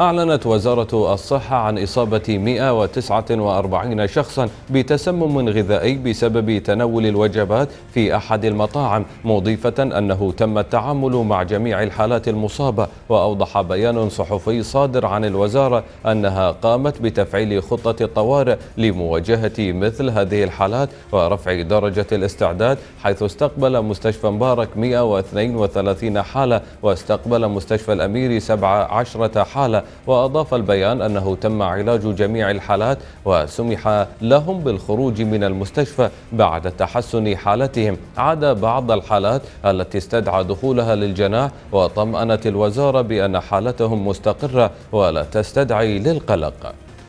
أعلنت وزارة الصحة عن إصابة 149 شخصا بتسمم غذائي بسبب تناول الوجبات في أحد المطاعم مضيفة أنه تم التعامل مع جميع الحالات المصابة وأوضح بيان صحفي صادر عن الوزارة أنها قامت بتفعيل خطة الطوارئ لمواجهة مثل هذه الحالات ورفع درجة الاستعداد حيث استقبل مستشفى مبارك 132 حالة واستقبل مستشفى الأمير 17 حالة وأضاف البيان أنه تم علاج جميع الحالات وسمح لهم بالخروج من المستشفى بعد تحسن حالتهم عدا بعض الحالات التي استدعى دخولها للجناح وطمأنت الوزارة بأن حالتهم مستقرة ولا تستدعي للقلق